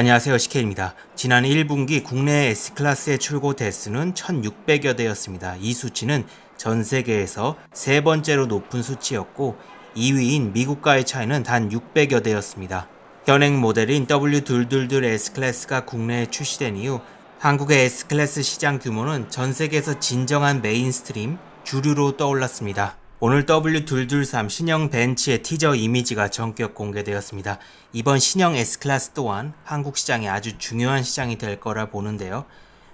안녕하세요. 시케입니다 지난 1분기 국내 S클래스의 출고 대수는 1,600여 대였습니다. 이 수치는 전 세계에서 세 번째로 높은 수치였고 2위인 미국과의 차이는 단 600여 대였습니다. 현행 모델인 W222 S클래스가 국내에 출시된 이후 한국의 S클래스 시장 규모는 전 세계에서 진정한 메인스트림, 주류로 떠올랐습니다. 오늘 W223 신형 벤츠의 티저 이미지가 전격 공개되었습니다. 이번 신형 S클래스 또한 한국 시장에 아주 중요한 시장이 될 거라 보는데요.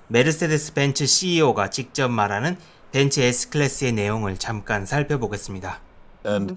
메르세데스 벤츠 CEO가 직접 말하는 벤츠 S클래스의 내용을 잠깐 살펴보겠습니다. And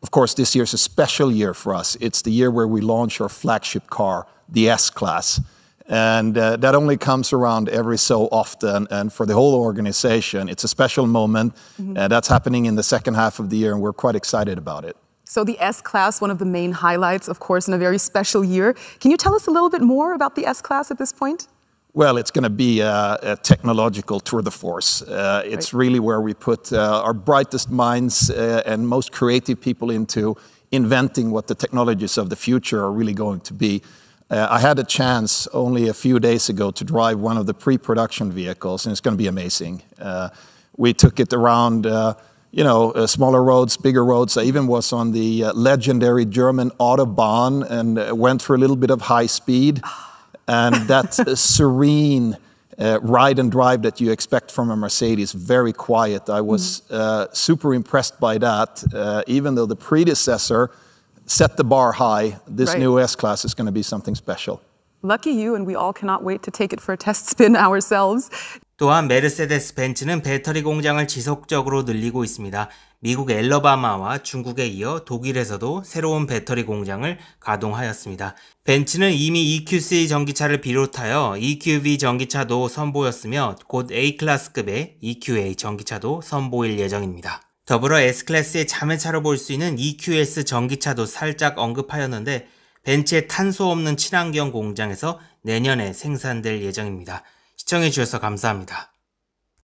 of course this year is a special year for us. It's the year where we launch our flagship car, the S-Class. and uh, that only comes around every so often and for the whole organization it's a special moment mm-hmm. that's happening in the second half of the year and we're quite excited about it so the s class one of the main highlights of course in a very special year can you tell us a little bit more about the s class at this point well, it's going to be a, a, technological tour de force. Uh, it's right. really where we put uh, our brightest minds uh, and most creative people into inventing what the technologies of the future are really going to be. Uh, I had a chance only a few days ago to drive one of the pre-production vehicles, and it's going to be amazing. Uh, we took it around, uh, you know, uh, smaller roads, bigger roads. I even was on the uh, legendary German autobahn and uh, went for a little bit of high speed, ah. and that serene. ride and drive that you expect from a Mercedes, very quiet. I was mm. super impressed by that, even though the predecessor set the bar high. This right. new S class is going to be something special. Lucky you and we all cannot wait to take it for a test spin ourselves. 또한 메르세데스 벤츠는 배터리 공장을 지속적으로 늘리고 있습니다. 미국 엘러바마와 중국에 이어 독일에서도 새로운 배터리 공장을 가동하였습니다. 벤츠는 이미 EQC 전기차를 비롯하여 EQV 전기차도 선보였으며 곧 A클래스급의 EQA 전기차도 선보일 예정입니다. 더불어 S클래스의 자매차로 볼 수 있는 EQS 전기차도 살짝 언급하였는데 벤츠의 탄소 없는 친환경 공장에서 내년에 생산될 예정입니다. 시청해주셔서 감사합니다.